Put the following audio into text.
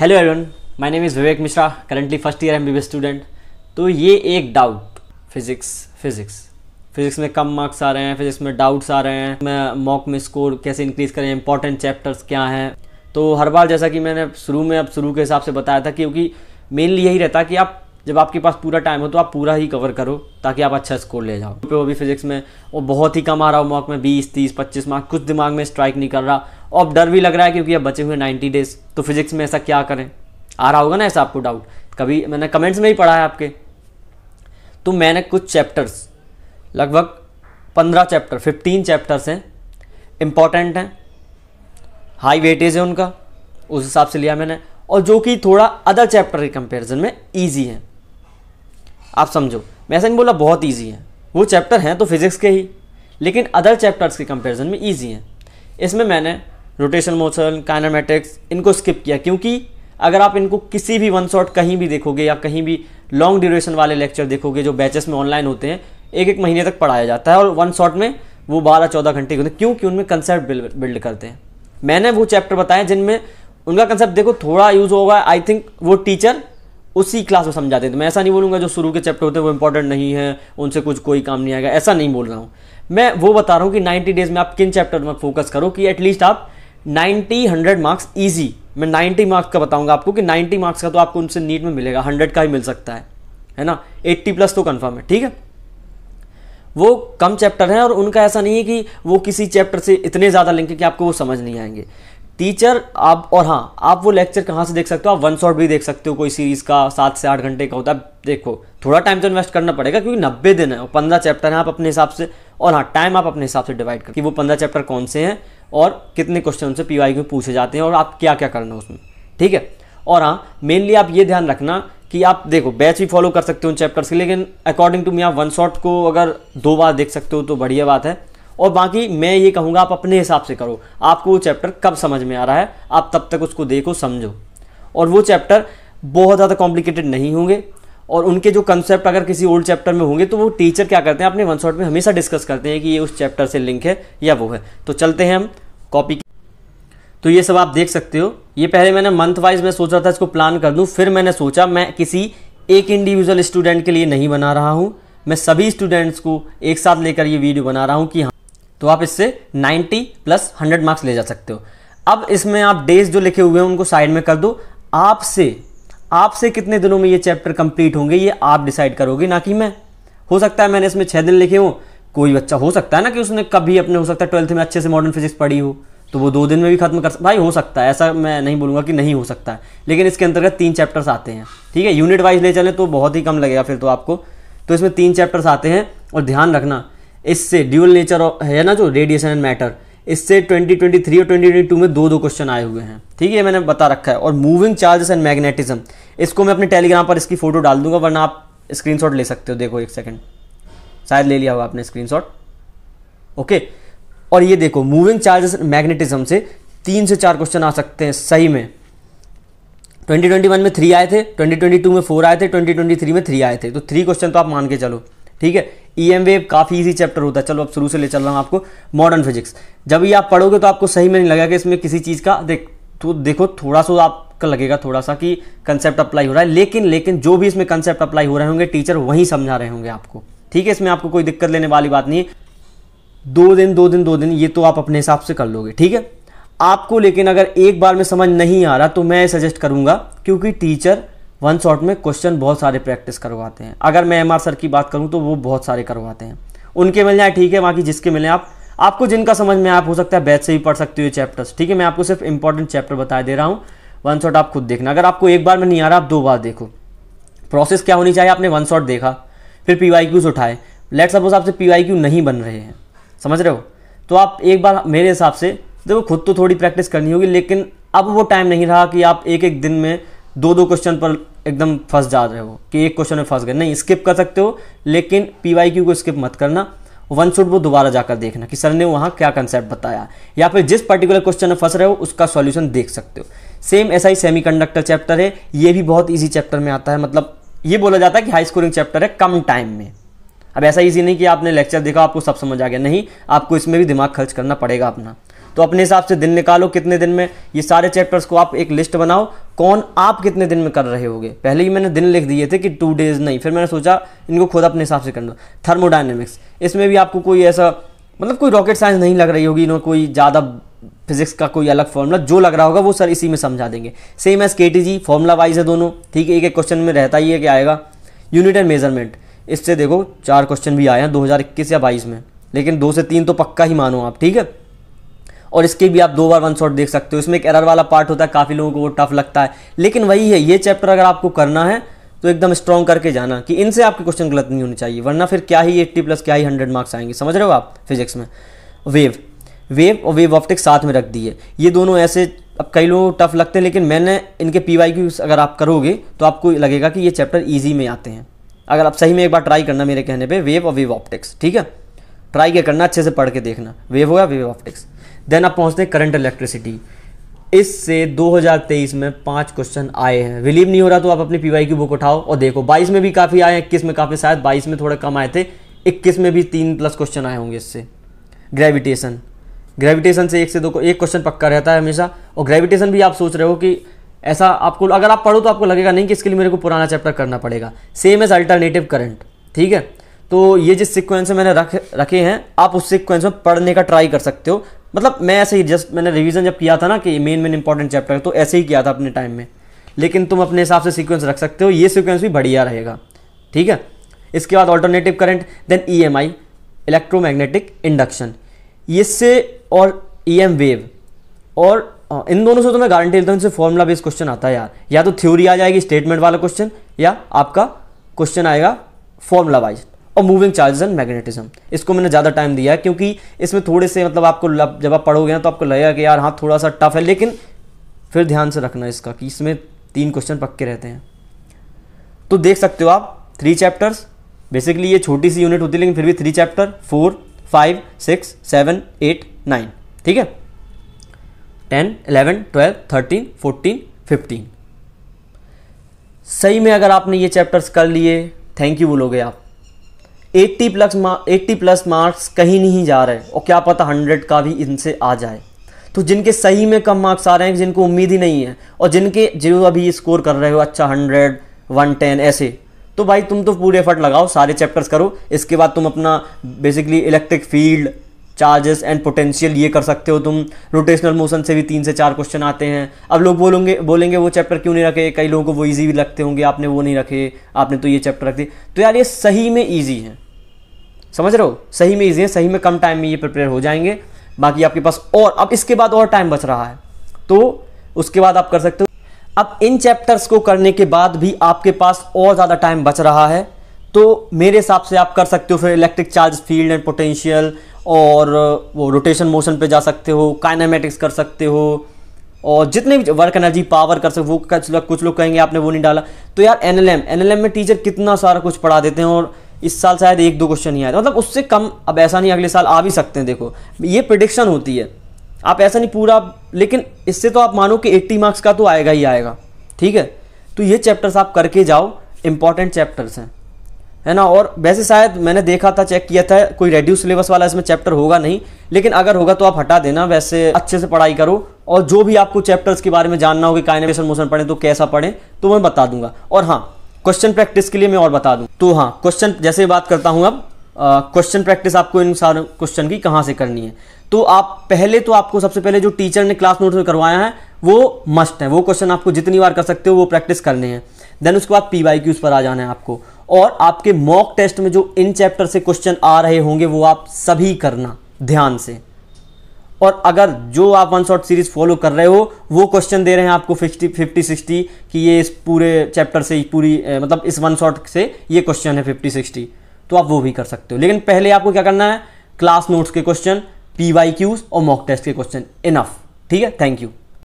hello everyone my name is Vivek Mishra currently first year M B student तो ये एक doubt physics physics physics में कम marks आ रहे हैं फिज़िक्स में डाउट्स आ रहे हैं मैं मॉक में स्कोर कैसे इंक्रीज़ करें इंपॉर्टेंट चैप्टर्स क्या हैं तो हर बार जैसा कि मैंने शुरू में अब शुरू के हिसाब से बताया था क्योंकि मेनली यही रहता कि आप जब आपके पास पूरा टाइम हो तो आप पूरा ही कवर करो ताकि आप अच्छा स्कोर ले जाओ वो भी फिजिक्स में वो बहुत ही कम आ रहा हो मॉक में बीस तीस पच्चीस मार्क कुछ दिमाग में स्ट्राइक नहीं कर रहा अब डर भी लग रहा है क्योंकि अब बचे हुए नाइन्टी डेज तो फिजिक्स में ऐसा क्या करें आ रहा होगा ना ऐसा आपको डाउट कभी मैंने कमेंट्स में ही पढ़ा है आपके तो मैंने कुछ चैप्टर्स लगभग पंद्रह चैप्टर फिफ्टीन चैप्टर्स हैं इम्पॉर्टेंट हैं हाई वेटेज है उनका उस हिसाब से लिया मैंने और जो कि थोड़ा अदर चैप्टर के कंपेरिजन में ईजी है आप समझो मैं ऐसा नहीं बोला बहुत ईजी है वो चैप्टर हैं तो फिज़िक्स के ही लेकिन अदर चैप्टर्स के कंपेरिजन में ईजी हैं इसमें मैंने रोटेशन मोशन काइनामेटिक्स इनको स्किप किया क्योंकि अगर आप इनको किसी भी वन शॉट कहीं भी देखोगे या कहीं भी लॉन्ग ड्यूरेशन वाले लेक्चर देखोगे जो बैचेस में ऑनलाइन होते हैं एक एक महीने तक पढ़ाया जाता है और वन शॉट में वो बारह चौदह घंटे के होते हैं क्योंकि उनमें कंसेप्ट बिल्ड करते हैं मैंने वो चैप्टर बताए जिनमें उनका कंसेप्ट देखो थोड़ा यूज़ होगा आई थिंक वो टीचर उसी क्लास में समझाते थे मैं ऐसा नहीं बोलूंगा जो शुरू के चैप्टर होते हैं वो इंपॉर्टेंट नहीं है उनसे कुछ कोई काम नहीं आएगा ऐसा नहीं बोल रहा हूँ मैं वो बता रहा हूँ कि 90 डेज में आप किन चैप्टर में फोकस करो कि एटलीस्ट आप नाइन्टी हंड्रेड मार्क्स ईजी मैं नाइन्टी मार्क्स का बताऊंगा आपको कि नाइन्टी मार्क्स का तो आपको उनसे नीट में मिलेगा हंड्रेड का ही मिल सकता है है ना एट्टी प्लस तो कन्फर्म है ठीक है वो कम चैप्टर हैं और उनका ऐसा नहीं है कि वो किसी चैप्टर से इतने ज़्यादा लिंक है कि आपको वो समझ नहीं आएंगे टीचर आप और हाँ आप वो लेक्चर कहाँ से देख सकते हो आप वन शॉट भी देख सकते हो कोई सीरीज़ का सात से आठ घंटे का होता है देखो थोड़ा टाइम तो इन्वेस्ट करना पड़ेगा क्योंकि नब्बे दिन है और पंद्रह चैप्टर हैं आप अपने हिसाब से और हाँ टाइम आप अपने हिसाब से डिवाइड कर कि वो पंद्रह चैप्टर कौन से हैं और कितने क्वेश्चन उनसे पी वाई पूछे जाते हैं और आप क्या क्या करना है उसमें ठीक है और हाँ मेनली आप ये ध्यान रखना कि आप देखो बैच भी फॉलो कर सकते हो उन चैप्टर्स के लेकिन अकॉर्डिंग टू मी आप वन शॉट को अगर दो बार देख सकते हो तो बढ़िया बात है और बाकी मैं ये कहूँगा आप अपने हिसाब से करो आपको वो चैप्टर कब समझ में आ रहा है आप तब तक उसको देखो समझो और वो चैप्टर बहुत ज़्यादा कॉम्प्लिकेटेड नहीं होंगे और उनके जो कंसेप्ट अगर किसी ओल्ड चैप्टर में होंगे तो वो टीचर क्या करते हैं अपने वन शॉट में हमेशा डिस्कस करते हैं कि ये उस चैप्टर से लिंक है या वो है तो चलते हैं हम कॉपी तो ये सब आप देख सकते हो ये पहले मैंने मंथ वाइज मैं सोच रहा था इसको प्लान कर दूँ फिर मैंने सोचा मैं किसी एक इंडिविजुअल स्टूडेंट के लिए नहीं बना रहा हूँ मैं सभी स्टूडेंट्स को एक साथ लेकर ये वीडियो बना रहा हूँ कि हाँ तो आप इससे 90 प्लस 100 मार्क्स ले जा सकते हो अब इसमें आप डेज जो लिखे हुए हैं उनको साइड में कर दो आपसे आपसे कितने दिनों में ये चैप्टर कंप्लीट होंगे ये आप डिसाइड करोगे ना कि मैं हो सकता है मैंने इसमें छः दिन लिखे हों कोई बच्चा हो सकता है ना कि उसने कभी अपने हो सकता है ट्वेल्थ में अच्छे से मॉडर्न फिजिक्स पढ़ी हो तो वो दो दिन में भी खत्म कर भाई हो सकता है ऐसा मैं नहीं बोलूँगा कि नहीं हो सकता है लेकिन इसके अंतर्गत तीन चैप्टर्स आते हैं ठीक है यूनिट वाइज ले चलें तो बहुत ही कम लगेगा फिर तो आपको तो इसमें तीन चैप्टर्स आते हैं और ध्यान रखना इससे ड्यूअल नेचर है ना जो रेडिएशन एंड मैटर इससे 2023 और 2022 में दो दो क्वेश्चन आए हुए हैं ठीक है मैंने बता रखा है और मूविंग चार्जेस एंड मैग्नेटिज्म इसको मैं अपने टेलीग्राम पर इसकी फोटो डाल दूंगा वरना आप स्क्रीनशॉट ले सकते हो देखो एक सेकंड शायद ले लिया होगा आपने स्क्रीनशॉट ओके और ये देखो मूविंग चार्जेस एंड मैग्नेटिज्म से तीन से चार क्वेश्चन आ सकते हैं सही में 2021 में थ्री आए थे 2022 में फोर आए थे 2023 में थ्री आए थे तो थ्री क्वेश्चन तो आप मान के चलो ठीक है ई एम वेव काफ़ी ईजी चैप्टर होता है चलो अब शुरू से ले चल रहा हूँ आपको मॉडर्न फिजिक्स जब ये आप पढ़ोगे तो आपको सही में नहीं लगेगा कि इसमें किसी चीज़ का देख तो देखो थोड़ा सा आपका लगेगा थोड़ा सा कि कंसेप्ट अप्लाई हो रहा है लेकिन लेकिन जो भी इसमें कंसेप्ट अप्लाई हो रहे होंगे टीचर वहीं समझा रहे होंगे आपको ठीक है इसमें आपको कोई दिक्कत लेने वाली बात नहीं है दो दिन दो दिन दो दिन ये तो आप अपने हिसाब से कर लोगे ठीक है आपको लेकिन अगर एक बार में समझ नहीं आ रहा तो मैं सजेस्ट करूंगा क्योंकि टीचर वन शॉट में क्वेश्चन बहुत सारे प्रैक्टिस करवाते हैं अगर मैं एम सर की बात करूँ तो वो बहुत सारे करवाते हैं उनके मिल जाए ठीक है बाकी जिसके मिले आप आपको जिनका समझ में आप हो सकता है बैच से भी पढ़ सकते हो चैप्टर्स ठीक है मैं आपको सिर्फ इंपॉर्टेंट चैप्टर बता दे रहा हूँ वन शॉट आप खुद देखना अगर आपको एक बार में नहीं आ रहा आप दो बार देखो प्रोसेस क्या होनी चाहिए आपने वन शॉट देखा फिर पी वाई क्यूज उठाए लेट सपोज आपसे पी वाई क्यू नहीं बन रहे हैं समझ रहे हो तो आप एक बार मेरे हिसाब से देखो खुद तो थोड़ी प्रैक्टिस करनी होगी लेकिन अब वो टाइम नहीं रहा कि आप एक एक दिन में दो दो क्वेश्चन पर एकदम फंस जा रहे हो कि एक क्वेश्चन में फंस गए नहीं स्किप कर सकते हो लेकिन पी वाई क्यू को स्किप मत करना वन शूट वो दोबारा जाकर देखना कि सर ने वहाँ क्या कंसेप्ट बताया या फिर जिस पर्टिकुलर क्वेश्चन में फंस रहे हो उसका सॉल्यूशन देख सकते हो सेम ऐसा ही सेमी कंडक्टर चैप्टर है ये भी बहुत ईजी चैप्टर में आता है मतलब ये बोला जाता है कि हाई स्कोरिंग चैप्टर है कम टाइम में अब ऐसा ईजी नहीं कि आपने लेक्चर देखा आपको सब समझ आ गया नहीं आपको इसमें भी दिमाग खर्च करना पड़ेगा अपना तो अपने हिसाब से दिन निकालो कितने दिन में ये सारे चैप्टर्स को आप एक लिस्ट बनाओ कौन आप कितने दिन में कर रहे होगे पहले ही मैंने दिन लिख दिए थे कि टू डेज नहीं फिर मैंने सोचा इनको खुद अपने हिसाब से करना थर्मोडाइनमिक्स इसमें भी आपको कोई ऐसा मतलब कोई रॉकेट साइंस नहीं लग रही होगी इन्होंने कोई ज़्यादा फिजिक्स का कोई अलग फॉर्मूला जो लग रहा होगा वो सर इसी में समझा देंगे same as K T G formula wise है दोनों ठीक है एक एक क्वेश्चन में रहता ही है कि आएगा यूनिट एंड मेजरमेंट इससे देखो चार क्वेश्चन भी आए हैं 2021 या 22 में लेकिन दो से तीन तो पक्का ही मानो आप ठीक है और इसके भी आप दो बार वन शॉट देख सकते हो इसमें एक एरर वाला पार्ट होता है काफ़ी लोगों को वो टफ लगता है लेकिन वही है ये चैप्टर अगर आपको करना है तो एकदम स्ट्रॉन्ग करके जाना कि इनसे आपके क्वेश्चन गलत नहीं होने चाहिए वरना फिर क्या ही एट्टी प्लस क्या ही हंड्रेड मार्क्स आएंगे समझ रहे हो आप फिजिक्स में वेव वेव और वेव ऑप्टिक्स साथ में रख दिए ये दोनों ऐसे अब कई लोग टफ लगते हैं लेकिन मैंने इनके पी वाई अगर आप करोगे तो आपको लगेगा कि ये चैप्टर ईजी में आते हैं अगर आप सही में एक बार ट्राई करना मेरे कहने पे वेव और वेव ऑप्टिक्स ठीक है ट्राई क्या करना अच्छे से पढ़ के देखना वेव हो वेव ऑप्टिक्स देन आप पहुंचते हैं करंट इलेक्ट्रिसिटी इससे 2023 में पांच क्वेश्चन आए हैं रिलीव नहीं हो रहा तो आप अपनी पीवाई की बुक उठाओ और देखो 22 में भी काफ़ी आए हैं इक्कीस में काफ़ी शायद 22 में थोड़े कम आए थे 21 में भी तीन प्लस क्वेश्चन आए होंगे इससे ग्रेविटेशन ग्रेविटेशन से एक से दो एक क्वेश्चन पक्का रहता है हमेशा और ग्रेविटेशन भी आप सोच रहे हो कि ऐसा आपको अगर आप पढ़ो तो आपको लगेगा नहीं कि इसके लिए मेरे को पुराना चैप्टर करना पड़ेगा सेम एज अल्टरनेटिव करंट ठीक है तो ये जिस सिक्वेंस में मैंने रख रखे हैं आप उस सिक्वेंस में पढ़ने का ट्राई कर सकते हो मतलब मैं ऐसे ही जस्ट मैंने रिवीजन जब किया था ना कि मेन मेन इंपॉर्टेंट चैप्टर तो ऐसे ही किया था अपने टाइम में लेकिन तुम अपने हिसाब से सीक्वेंस रख सकते हो ये सीक्वेंस भी बढ़िया रहेगा ठीक है इसके बाद alternative current then E M I electromagnetic induction इससे और ई एम वेव और इन दोनों से तो मैं गारंटी देता हूँ इनसे फॉर्मूला बेस्ड क्वेश्चन आता है यार या तो थ्योरी आ जाएगी स्टेटमेंट वाला क्वेश्चन या आपका क्वेश्चन आएगा फॉर्मूला वाइज और मूविंग चार्जेस एंड मैग्नेटिज्म इसको मैंने ज़्यादा टाइम दिया है क्योंकि इसमें थोड़े से मतलब आपको जब आप पढ़ोगे ना तो आपको लगेगा कि यार हाँ थोड़ा सा टफ है लेकिन फिर ध्यान से रखना इसका कि इसमें तीन क्वेश्चन पक्के रहते हैं तो देख सकते हो आप थ्री चैप्टर्स बेसिकली ये छोटी सी यूनिट होती है लेकिन फिर भी three chapter four five six seven eight nine ठीक है ten eleven twelve thirteen fourteen fifteen सही में अगर आपने ये चैप्टर्स कर लिए थैंक यू बोलोगे आप eighty plus eighty plus marks कहीं नहीं जा रहे और क्या पता हंड्रेड का भी इनसे आ जाए तो जिनके सही में कम मार्क्स आ रहे हैं जिनको उम्मीद ही नहीं है और जिनके जो अभी स्कोर कर रहे हो अच्छा हंड्रेड वन टेन ऐसे तो भाई तुम तो पूरे एफर्ट लगाओ सारे चैप्टर्स करो इसके बाद तुम अपना basically electric field charges and potential ये कर सकते हो तुम रोटेशनल मोशन से भी तीन से चार क्वेश्चन आते हैं अब लोग बोलेंगे बोलेंगे वो चैप्टर क्यों नहीं रखे कई लोगों को वो ईजी भी लगते होंगे आपने वो नहीं रखे आपने तो ये चैप्टर रख दिए तो यार ये सही में ईजी है समझ रहे हो सही में ईजी है सही में कम टाइम में ये प्रिपेयर हो जाएंगे बाकी आपके पास और अब इसके बाद और टाइम बच रहा है तो उसके बाद आप कर सकते हो अब इन चैप्टर्स को करने के बाद भी आपके पास और ज़्यादा टाइम बच रहा है तो मेरे हिसाब से आप कर सकते हो फिर electric charge field and potential और वो रोटेशन मोशन पे जा सकते हो काइनामेटिक्स कर सकते हो और जितने भी वर्क एनर्जी पावर कर सकते वो कुछ लोग कुछ लोग कहेंगे आपने वो नहीं डाला तो यार एन एल में टीचर कितना सारा कुछ पढ़ा देते हैं और इस साल शायद एक दो क्वेश्चन ही आए मतलब उससे कम अब ऐसा नहीं अगले साल आ भी सकते हैं देखो ये प्रडिक्शन होती है आप ऐसा नहीं पूरा लेकिन इससे तो आप मानो कि एट्टी मार्क्स का तो आएगा ही आएगा ठीक है तो ये चैप्टर्स आप करके जाओ इंपॉर्टेंट चैप्टर्स हैं है ना और वैसे शायद मैंने देखा था चेक किया था कोई रेड्यू सिलेबस वाला इसमें चैप्टर होगा नहीं लेकिन अगर होगा तो आप हटा देना वैसे अच्छे से पढ़ाई करो और जो भी आपको चैप्टर्स के बारे में जानना होगा कि मोशन पढ़ें तो कैसा पढ़ें तो मैं बता दूंगा और हाँ क्वेश्चन प्रैक्टिस के लिए मैं और बता दूँ तो हाँ क्वेश्चन जैसे बात करता हूँ अब क्वेश्चन प्रैक्टिस आपको इन सारे क्वेश्चन की कहाँ से करनी है तो आप पहले तो आपको सबसे पहले जो टीचर ने क्लास नोट्स में करवाया है वो मस्ट है वो क्वेश्चन आपको जितनी बार कर सकते हो वो प्रैक्टिस करने हैं देन उसके बाद पी वाई क्यूज़ पर आ जाना है आपको और आपके मॉक टेस्ट में जो इन चैप्टर से क्वेश्चन आ रहे होंगे वो आप सभी करना ध्यान से और अगर जो आप वन शॉट सीरीज फॉलो कर रहे हो वो क्वेश्चन दे रहे हैं आपको फिफ्टी फिफ्टी सिक्सटी कि ये इस पूरे चैप्टर से पूरी मतलब इस वन शॉट से ये क्वेश्चन है फिफ्टी सिक्सटी तो आप वो भी कर सकते हो लेकिन पहले आपको क्या करना है क्लास नोट्स के क्वेश्चन पी वाई क्यूज और मॉक टेस्ट के क्वेश्चन इनफ ठीक है थैंक यू